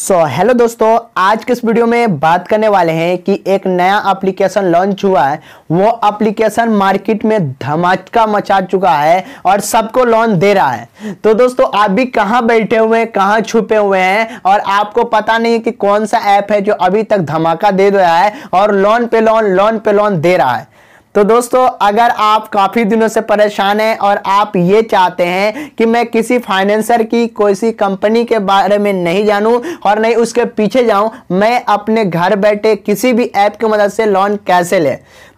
सो so, hello दोस्तों आज के इस वीडियो में बात करने वाले हैं कि एक नया एप्लीकेशन लॉन्च हुआ है वो एप्लीकेशन मार्केट में धमाका मचा चुका है और सबको लोन दे रहा है तो दोस्तों आप भी कहाँ बैठे हुए हैं कहाँ छुपे हुए हैं और आपको पता नहीं है कि कौन सा ऐप है जो अभी तक धमाका दे रहा है और लोन पे लोन लोन पे लोन दे रहा है तो दोस्तों अगर आप काफ़ी दिनों से परेशान हैं और आप ये चाहते हैं कि मैं किसी फाइनेंसर की कोई सी कंपनी के बारे में नहीं जानूं और नहीं उसके पीछे जाऊं मैं अपने घर बैठे किसी भी ऐप की मदद से लोन कैसे ले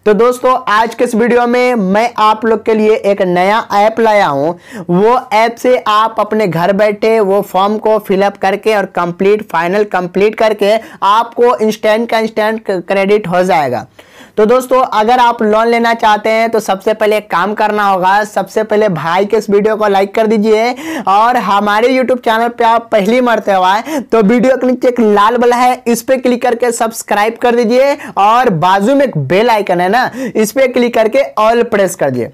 तो दोस्तों आज के इस वीडियो में मैं आप लोग के लिए एक नया ऐप लाया हूं वो ऐप से आप अपने घर बैठे वो फॉर्म को फिलअप करके और कंप्लीट फाइनल कंप्लीट करके आपको इंस्टेंट का इंस्टेंट क्रेडिट हो जाएगा तो दोस्तों अगर आप लोन लेना चाहते हैं तो सबसे पहले एक काम करना होगा सबसे पहले भाई के इस वीडियो को लाइक कर दीजिए और हमारे यूट्यूब चैनल पर आप पहली मरते हुआ तो वीडियो के नीचे एक लाल बला है इस पर क्लिक करके सब्सक्राइब कर दीजिए और बाजू में एक बेल आइकन है ना इस पर क्लिक करके ऑल प्रेस कर दिए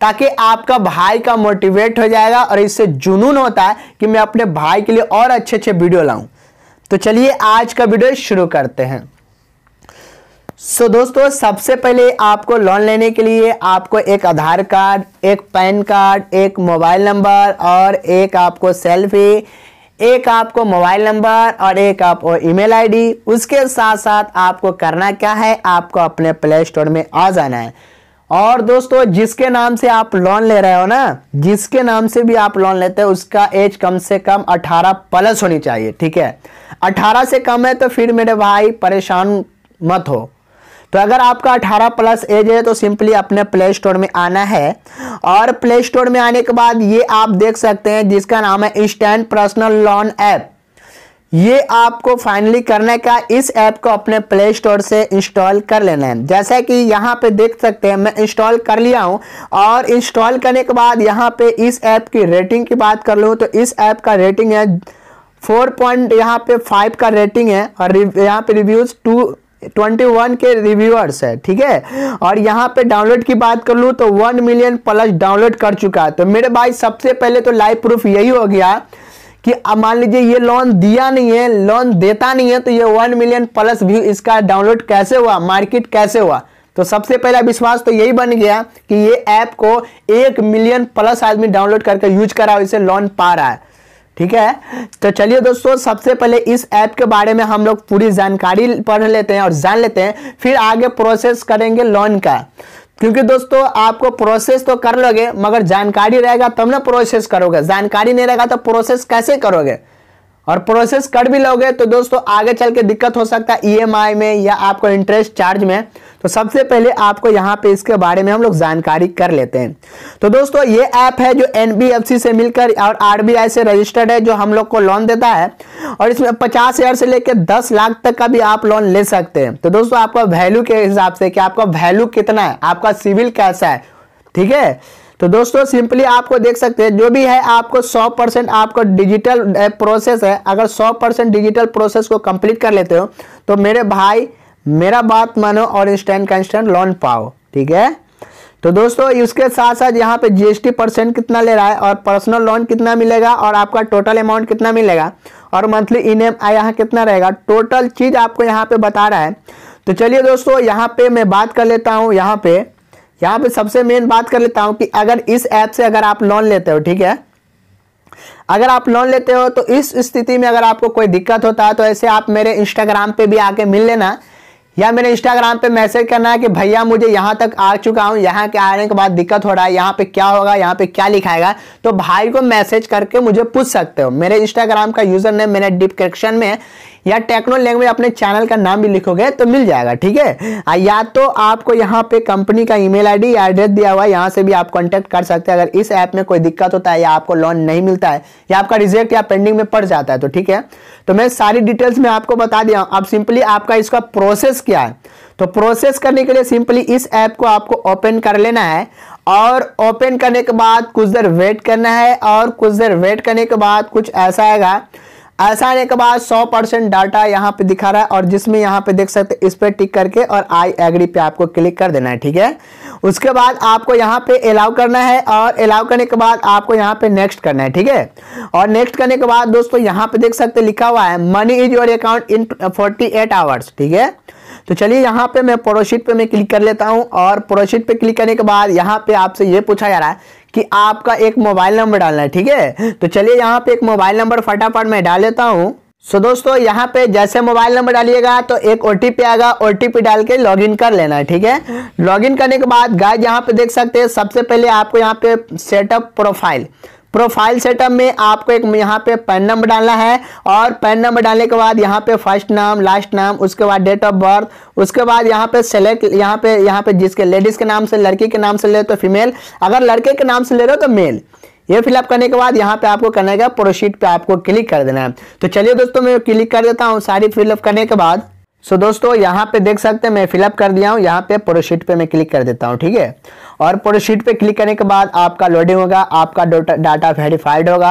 ताकि आपका भाई का मोटिवेट हो जाएगा और इससे जुनून होता है कि मैं अपने भाई के लिए और अच्छे अच्छे वीडियो लाऊं तो चलिए आज का वीडियो शुरू करते हैं सो so, दोस्तों सबसे पहले आपको लोन लेने के लिए आपको एक आधार कार्ड एक पैन कार्ड एक मोबाइल नंबर और एक आपको सेल्फी एक आपको मोबाइल नंबर और एक आपको ईमेल आईडी उसके साथ साथ आपको करना क्या है आपको अपने प्ले स्टोर में आ जाना है और दोस्तों जिसके नाम से आप लोन ले रहे हो ना जिसके नाम से भी आप लोन लेते हो उसका एज कम से कम 18 प्लस होनी चाहिए ठीक है 18 से कम है तो फिर मेरे भाई परेशान मत हो तो अगर आपका 18 प्लस एज है तो सिंपली अपने प्ले स्टोर में आना है और प्ले स्टोर में आने के बाद ये आप देख सकते हैं जिसका नाम है इंस्टेंट पर्सनल लोन ऐप ये आपको फाइनली करने का इस ऐप को अपने प्ले स्टोर से इंस्टॉल कर लेना है जैसा कि यहाँ पे देख सकते हैं मैं इंस्टॉल कर लिया हूँ और इंस्टॉल करने के बाद यहाँ पे इस ऐप की रेटिंग की बात कर लूँ तो इस ऐप का रेटिंग है फोर पॉइंट यहाँ पे फाइव का रेटिंग है और यहाँ पे रिव्यूज़ टू ट्वेंटी वन के रिव्यूअर्स है ठीक है और यहाँ पे डाउनलोड की बात कर लूँ तो वन मिलियन प्लस डाउनलोड कर चुका है तो मेरे भाई सबसे पहले तो लाइव प्रूफ यही हो गया कि अब मान लीजिए ये लोन दिया नहीं है लोन देता नहीं है तो ये वन मिलियन प्लस व्यू इसका डाउनलोड कैसे हुआ मार्केट कैसे हुआ तो सबसे पहला विश्वास तो यही बन गया कि ये ऐप को एक मिलियन प्लस आदमी डाउनलोड करके यूज करा इसे लोन पा रहा है ठीक है तो चलिए दोस्तों सबसे पहले इस ऐप के बारे में हम लोग पूरी जानकारी पढ़ लेते हैं और जान लेते हैं फिर आगे प्रोसेस करेंगे लोन का क्योंकि दोस्तों आपको प्रोसेस तो कर लोगे मगर जानकारी रहेगा तब ना प्रोसेस करोगे जानकारी नहीं रहेगा तो प्रोसेस कैसे करोगे और प्रोसेस कर भी लोगे तो दोस्तों आगे चल के दिक्कत हो सकता है ई e में या आपको इंटरेस्ट चार्ज में तो सबसे पहले आपको यहाँ पे इसके बारे में हम लोग जानकारी कर लेते हैं तो दोस्तों ये ऐप है जो एन से मिलकर और आर से रजिस्टर्ड है जो हम लोग को लोन देता है और इसमें पचास हज़ार से लेकर दस लाख तक का भी आप लोन ले सकते हैं तो दोस्तों आपका वैल्यू के हिसाब से कि आपका वैल्यू कितना है आपका सिविल कैसा है ठीक है तो दोस्तों सिंपली आपको देख सकते हैं जो भी है आपको 100 परसेंट आपको डिजिटल प्रोसेस है अगर 100 परसेंट डिजिटल प्रोसेस को कंप्लीट कर लेते हो तो मेरे भाई मेरा बात मानो और इंस्टेंट का इंस्टेंट लोन पाओ ठीक है तो दोस्तों इसके साथ साथ यहाँ पे जीएसटी परसेंट कितना ले रहा है और पर्सनल लोन कितना मिलेगा और आपका टोटल अमाउंट कितना मिलेगा और मंथली इन एम आई यहाँ कितना रहेगा टोटल चीज़ आपको यहाँ पे बता रहा है तो चलिए दोस्तों यहाँ पे मैं बात कर लेता हूँ यहाँ पे यहाँ पे सबसे मेन बात कर लेता हूँ कि अगर इस ऐप से अगर आप लोन लेते हो ठीक है अगर आप लोन लेते हो तो इस स्थिति में अगर आपको कोई दिक्कत होता है तो ऐसे आप मेरे इंस्टाग्राम पे भी आके मिल लेना या मेरे इंस्टाग्राम पे मैसेज करना है कि भैया मुझे यहाँ तक आ चुका हूँ यहाँ के आने के बाद दिक्कत हो रहा है यहाँ पे क्या होगा यहाँ पे क्या लिखाएगा तो भाई को मैसेज करके मुझे पूछ सकते हो मेरे इंस्टाग्राम का यूज़र नेम मेरे डिस्क्रिप्शन में या टेक्नो लैंग्वेज अपने चैनल का नाम भी लिखोगे तो मिल जाएगा ठीक है या तो आपको यहाँ पे कंपनी का ईमेल आईडी या एड्रेस दिया हुआ है यहाँ से भी आप कॉन्टेक्ट कर सकते हैं अगर इस ऐप में कोई दिक्कत होता है या आपको लोन नहीं मिलता है या आपका रिजेक्ट या पेंडिंग में पड़ जाता है तो ठीक है तो मैं सारी डिटेल्स में आपको बता दिया अब सिंपली आपका इसका प्रोसेस क्या है तो प्रोसेस करने के लिए सिंपली इस ऐप को आपको ओपन कर लेना है और ओपन करने के बाद कुछ देर वेट करना है और कुछ देर वेट करने के बाद कुछ ऐसा आएगा ऐसा आने के बाद 100 परसेंट डाटा यहाँ पे दिखा रहा है और जिसमें यहाँ पे देख सकते हैं इस पर टिक करके और आई एग्री पे आपको क्लिक कर देना है ठीक है उसके बाद आपको यहाँ पे अलाउ करना है और अलाउ करने के बाद आपको यहाँ पे नेक्स्ट करना है ठीक है और नेक्स्ट करने के बाद दोस्तों यहाँ पे देख सकते लिखा हुआ है money is your account in forty hours ठीक है तो चलिए यहाँ पे मैं प्रोशीट पे मैं क्लिक कर लेता हूँ और प्रोशीट पे क्लिक करने के बाद यहाँ पे आपसे ये पूछा जा रहा है कि आपका एक मोबाइल नंबर डालना है ठीक है तो चलिए यहाँ पे एक मोबाइल नंबर फटाफट मैं डाल लेता हूँ सो so, दोस्तों यहाँ पे जैसे मोबाइल नंबर डालिएगा तो एक ओ आएगा ओ डाल के लॉगिन कर लेना है ठीक है लॉगिन करने के बाद गाय यहाँ पे देख सकते हैं सबसे पहले आपको यहाँ पे सेटअप प्रोफाइल प्रोफाइल सेटअप में आपको एक यहाँ पे पैन नंबर डालना है और पैन नंबर डालने के बाद यहाँ पे फर्स्ट नाम लास्ट नाम उसके बाद डेट ऑफ बर्थ उसके बाद यहाँ पे सेलेक्ट यहाँ पे यहाँ पे जिसके लेडीज़ के नाम से लड़की के नाम से ले रहे हो तो फीमेल अगर लड़के के नाम से ले रहे हो तो मेल ये फिलअप करने के बाद यहाँ पे आपको करना है प्रोशीट पे आपको क्लिक कर देना है तो चलिए दोस्तों मैं क्लिक कर देता हूँ सारी फिलअप करने के बाद सो दोस्तों यहाँ पे देख सकते हैं मैं फिलअप कर दिया हूँ यहाँ पे प्रोशीट पे मैं क्लिक कर देता हूँ ठीक है और प्रोशीट पे क्लिक करने के बाद आपका लोडिंग होगा आपका डाटा वेरीफाइड होगा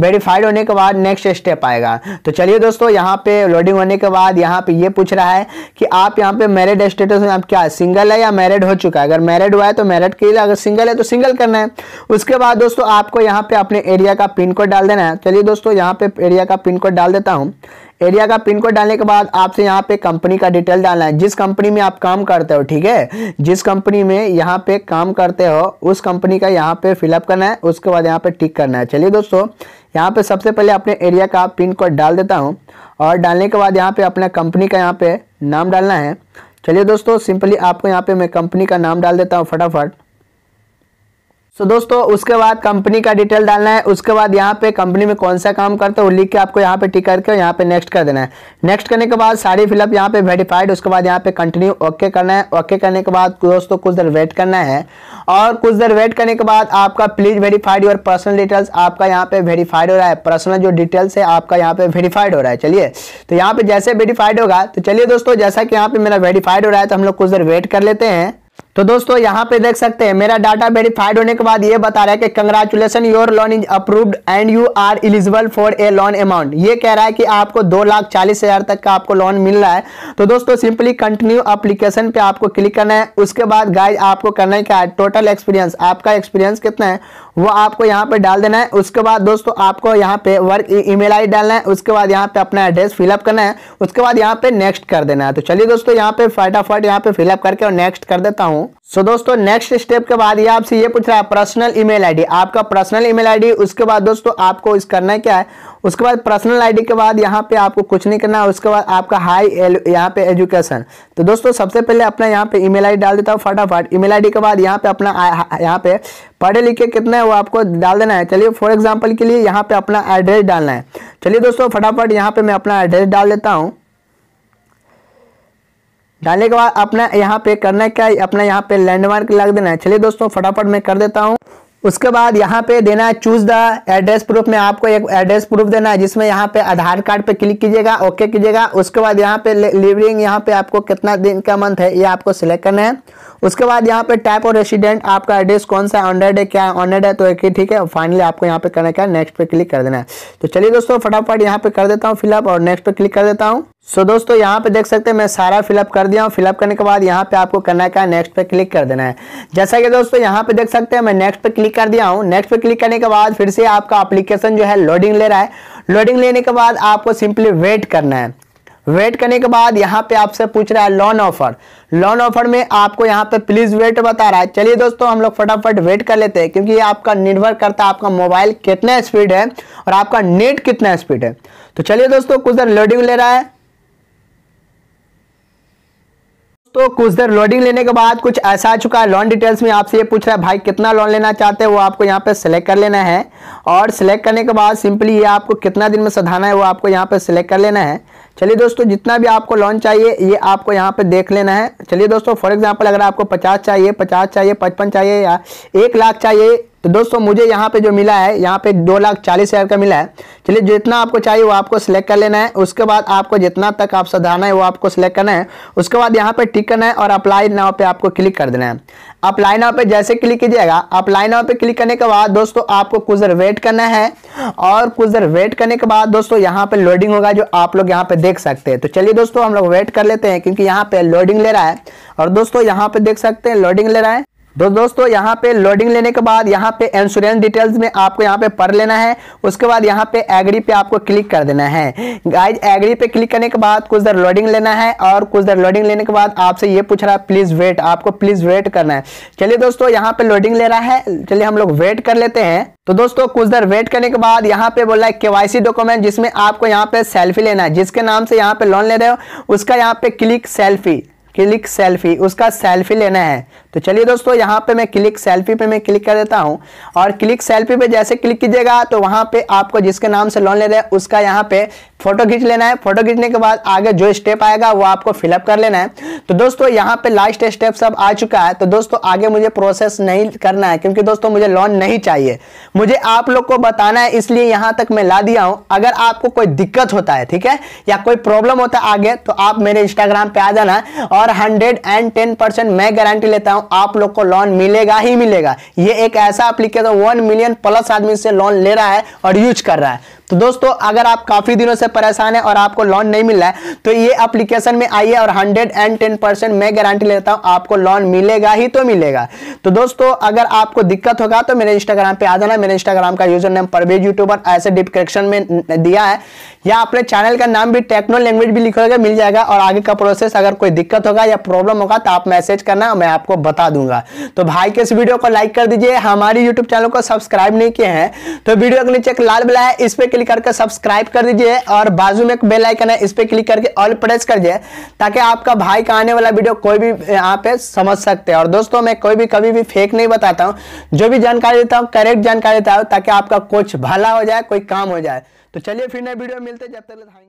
वेरीफाइड होने के बाद नेक्स्ट स्टेप आएगा तो चलिए दोस्तों यहाँ पे लोडिंग होने के बाद यहाँ पे ये पूछ रहा है कि आप यहाँ पे मैरिड स्टेटस में आप क्या सिंगल है या मैरिड हो चुका है अगर मैरिड हुआ है तो मैरिड के लिए अगर सिंगल है तो सिंगल करना है उसके बाद दोस्तों आपको यहाँ पे अपने एरिया का पिन कोड डाल देना है चलिए दोस्तों यहाँ पे एरिया का पिन कोड डाल देता हूँ एरिया का पिन कोड डालने के बाद आपसे यहाँ पे कंपनी का डिटेल डालना है जिस कंपनी में आप काम करते हो ठीक है जिस कंपनी में यहाँ पे काम करते हो उस कंपनी का यहाँ पे फिलअप करना है उसके बाद यहाँ पे टिक करना है चलिए दोस्तों यहाँ पे सबसे पहले अपने एरिया का पिन कोड डाल देता हूँ और डालने के बाद यहाँ पे अपना कंपनी का यहाँ पे नाम डालना है चलिए दोस्तों सिंपली आपको यहाँ पे मैं कंपनी का नाम डाल देता हूँ फटाफट सो दोस्तों उसके बाद कंपनी का डिटेल डालना है उसके बाद यहाँ पे कंपनी में कौन सा काम करता है वो लिख के आपको यहाँ पे टिक करके यहाँ पे नेक्स्ट कर देना है नेक्स्ट करने के बाद सारी फिलअप यहाँ पे वेरीफाइड उसके बाद यहाँ पे कंटिन्यू ओके करना है ओके करने के बाद दोस्तों कुछ देर वेट करना है और कुछ देर वेट करने के बाद आपका please verified your personal details आपका यहाँ पे वेरीफाइड हो रहा है पर्सनल जो डिटेल्स है आपका यहाँ पे वेरीफाइड हो रहा है चलिए तो यहाँ पे जैसे वेरीफाइड होगा तो चलिए दोस्तों जैसा कि यहाँ पे मेरा वेरीफाइड हो रहा है तो हम लोग कुछ देर वेट कर लेते हैं तो दोस्तों यहाँ पे देख सकते हैं मेरा डाटा वेरीफाइड होने के बाद ये बता रहा है कि congratulation your loan is approved and you are eligible for a loan amount ये कह रहा है कि आपको दो लाख चालीस हजार तक का आपको लोन मिल रहा है तो दोस्तों सिंपली कंटिन्यू अप्लीकेशन पे आपको क्लिक करना है उसके बाद गाइड आपको करना है क्या है टोटल एक्सपीरियंस आपका एक्सपीरियंस कितना है वो आपको यहाँ पे डाल देना है उसके बाद दोस्तों आपको यहाँ पे वर्क ईमेल e- आई डालना है उसके बाद यहाँ पे अपना एड्रेस फिलअप करना है उसके बाद यहाँ पे नेक्स्ट कर देना है तो चलिए दोस्तों यहाँ पे फटाफट यहाँ पे फिलअप करके और नेक्स्ट कर देता हूँ सो so, दोस्तों नेक्स्ट स्टेप के बाद ये आपसे ये पूछ रहा है पर्सनल ईमेल आईडी आपका पर्सनल ईमेल आईडी उसके बाद दोस्तों आपको इस करना क्या है उसके बाद पर्सनल आईडी के बाद यहाँ पे आपको कुछ नहीं करना है उसके बाद आपका हाई यहाँ पे एजुकेशन तो दोस्तों सबसे पहले अपना यहाँ पे ईमेल आईडी डाल देता हूँ फटाफट ई मेल के बाद यहाँ पे अपना यहाँ पे पढ़े लिखे कितना है वो आपको डाल देना है चलिए फॉर एग्जाम्पल के लिए यहाँ पे अपना एड्रेस डालना है चलिए दोस्तों फटाफट यहाँ पे मैं अपना एड्रेस डाल देता हूँ डालने के बाद अपना यहाँ पे करना क्या है अपना यहाँ पे लैंडमार्क लग देना है चलिए दोस्तों फटाफट मैं कर देता हूँ उसके बाद यहाँ पे देना है चूज द एड्रेस प्रूफ में आपको एक एड्रेस प्रूफ देना है जिसमें यहाँ पे आधार कार्ड पे क्लिक कीजिएगा ओके कीजिएगा उसके बाद यहाँ पे लिवरिंग यहाँ पे आपको कितना दिन का मंथ है ये आपको सिलेक्ट करना है उसके बाद यहाँ पे टाइप और रेसिडेंट आपका एड्रेस कौन सा ऑनरेड है क्या ऑनरेड है तो एक ही ठीक है फाइनली आपको यहाँ पे करना क्या नेक्स्ट पे क्लिक कर देना है तो चलिए दोस्तों फटाफट यहाँ पे कर देता हूँ फिलअप और नेक्स्ट पे क्लिक कर देता हूँ सो so, दोस्तों यहाँ पे देख सकते हैं मैं सारा फिलअप कर दिया हूँ फिलअप करने के बाद यहाँ पे आपको करना है क्या नेक्स्ट पे क्लिक कर देना है जैसा कि दोस्तों यहाँ पे देख सकते हैं मैं नेक्स्ट पे क्लिक कर दिया हूँ नेक्स्ट पे क्लिक करने के बाद फिर से आपका एप्लीकेशन जो है लोडिंग ले रहा है लोडिंग लेने के बाद आपको सिंपली वेट करना है वेट करने के बाद यहाँ पे आपसे पूछ रहा है लोन ऑफर लोन ऑफर में आपको यहाँ पे प्लीज वेट बता रहा है चलिए दोस्तों हम लोग फटाफट वेट कर लेते हैं क्योंकि ये आपका निर्भर करता है आपका मोबाइल कितना स्पीड है और आपका नेट कितना स्पीड है तो चलिए दोस्तों कुछ देर लोडिंग ले रहा है तो कुछ देर लोडिंग लेने के बाद कुछ ऐसा आ चुका है लोन डिटेल्स में आपसे ये पूछ रहा है भाई कितना लोन लेना चाहते हैं वो आपको यहाँ पे सिलेक्ट कर लेना है और सिलेक्ट करने के बाद सिंपली ये आपको कितना दिन में सधाना है वो आपको यहाँ पे सिलेक्ट कर लेना है चलिए दोस्तों जितना भी आपको लोन चाहिए ये आपको यहाँ पे देख लेना है चलिए दोस्तों फॉर एग्जाम्पल अगर आपको पचास चाहिए पचास चाहिए पचपन चाहिए या एक लाख चाहिए तो दोस्तों मुझे यहाँ पे जो मिला है यहाँ पे दो लाख चालीस हज़ार का मिला है चलिए जितना आपको चाहिए वो आपको सिलेक्ट कर लेना है उसके बाद आपको जितना तक आप सधाना है वो आपको सिलेक्ट करना है उसके बाद यहाँ पे टिक करना है और अप्लाई नाव पे आपको क्लिक कर देना है अप्लाई नाव पे जैसे क्लिक कीजिएगा अप्लाई नाव पे क्लिक करने के बाद दोस्तों आपको कुछ देर वेट करना है और कुछ देर वेट करने के बाद दोस्तों यहाँ पे लोडिंग होगा जो आप लोग यहाँ पे देख सकते हैं तो चलिए दोस्तों हम लोग वेट कर लेते हैं क्योंकि यहाँ पे लोडिंग ले रहा है और दोस्तों यहाँ पे देख सकते हैं लोडिंग ले रहा है तो दोस्तों यहाँ पे लोडिंग लेने के बाद यहाँ पे इंश्योरेंस डिटेल्स में आपको यहाँ पे पढ़ लेना है उसके बाद यहाँ पे एग्री पे आपको क्लिक कर देना है गाइज एग्री पे क्लिक करने के बाद कुछ देर लोडिंग लेना है और कुछ देर लोडिंग लेने के बाद आपसे ये पूछ रहा है प्लीज़ वेट आपको प्लीज़ वेट करना है चलिए दोस्तों यहाँ पे लोडिंग ले रहा है चलिए हम लोग वेट कर लेते हैं तो दोस्तों कुछ देर वेट करने के बाद यहाँ पे बोला है केवाईसी डॉक्यूमेंट जिसमें आपको यहाँ पे सेल्फी लेना है जिसके नाम से यहाँ पे लोन ले रहे हो उसका यहाँ पे क्लिक सेल्फी क्लिक सेल्फी उसका सेल्फी लेना है तो चलिए दोस्तों यहाँ पे मैं क्लिक सेल्फी पे मैं क्लिक कर देता हूँ और क्लिक सेल्फी पे जैसे क्लिक कीजिएगा तो वहाँ पे आपको जिसके नाम से लोन ले रहे हैं उसका यहाँ पे फोटो खींच लेना है फोटो खींचने के बाद आगे जो स्टेप आएगा वो आपको फिलअप कर लेना है तो दोस्तों यहाँ पे लास्ट स्टेप सब आ चुका है तो दोस्तों आगे मुझे प्रोसेस नहीं करना है क्योंकि दोस्तों मुझे लोन नहीं चाहिए मुझे आप लोग को बताना है इसलिए यहाँ तक मैं ला दिया हूँ अगर आपको कोई दिक्कत होता है ठीक है या कोई प्रॉब्लम होता है आगे तो आप मेरे इंस्टाग्राम पे आ जाना और हंड्रेड मैं गारंटी लेता हूँ हूं आप लोग को लोन मिलेगा ही मिलेगा ये एक ऐसा एप्लीकेशन वन मिलियन प्लस आदमी से लोन ले रहा है और यूज कर रहा है तो दोस्तों अगर आप काफ़ी दिनों से परेशान है और आपको लोन नहीं मिल रहा है तो ये एप्लीकेशन में आइए और हंड्रेड एंड टेन परसेंट मैं गारंटी लेता हूं आपको लोन मिलेगा ही तो मिलेगा तो दोस्तों अगर आपको दिक्कत होगा तो मेरे इंस्टाग्राम पे आ जाना मेरे इंस्टाग्राम का यूजर नेम परवेज यूट्यूबर ऐसे डिस्क्रिप्शन में दिया है या अपने चैनल का नाम भी टेक्नो लैंग्वेज भी लिखोगे मिल जाएगा और आगे का प्रोसेस अगर कोई दिक्कत होगा या प्रॉब्लम होगा तो आप मैसेज करना मैं आपको बता दूंगा तो भाई के इस वीडियो को लाइक कर दीजिए हमारे यूट्यूब चैनल को सब्सक्राइब नहीं किए हैं तो वीडियो के नीचे एक लाल बिला है इस पर क्लिक करके सब्सक्राइब कर दीजिए और बाजू में एक बेल आइकन है इस पर क्लिक करके ऑल प्रेस कर दीजिए ताकि आपका भाई का आने वाला वीडियो कोई भी यहाँ पे समझ सकते हैं और दोस्तों मैं कोई भी कभी भी फेक नहीं बताता हूँ जो भी जानकारी देता हूँ करेक्ट जानकारी देता हूँ ताकि आपका कुछ भला हो जाए कोई काम हो जाए तो चलिए फिर नए वीडियो मिलते जब तक